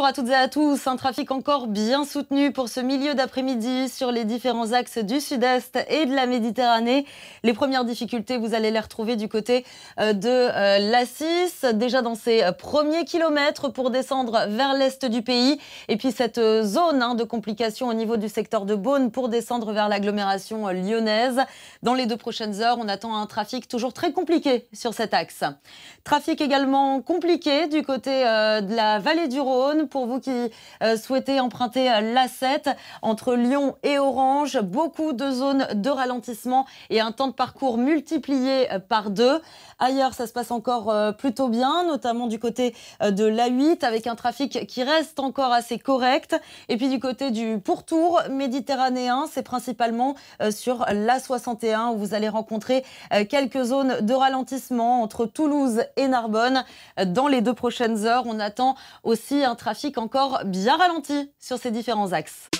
Bonjour à toutes et à tous. Un trafic encore bien soutenu pour ce milieu d'après-midi sur les différents axes du sud-est et de la Méditerranée. Les premières difficultés, vous allez les retrouver du côté euh, de euh, l'Assis, déjà dans ses euh, premiers kilomètres pour descendre vers l'est du pays. Et puis cette zone hein, de complications au niveau du secteur de Beaune pour descendre vers l'agglomération lyonnaise. Dans les deux prochaines heures, on attend un trafic toujours très compliqué sur cet axe. Trafic également compliqué du côté de la vallée du Rhône pour vous qui euh, souhaitez emprunter euh, l'A7 entre Lyon et Orange. Beaucoup de zones de ralentissement et un temps de parcours multiplié euh, par deux. Ailleurs, ça se passe encore plutôt bien, notamment du côté de l'A8 avec un trafic qui reste encore assez correct. Et puis du côté du pourtour méditerranéen, c'est principalement sur l'A61 où vous allez rencontrer quelques zones de ralentissement entre Toulouse et Narbonne. Dans les deux prochaines heures, on attend aussi un trafic encore bien ralenti sur ces différents axes.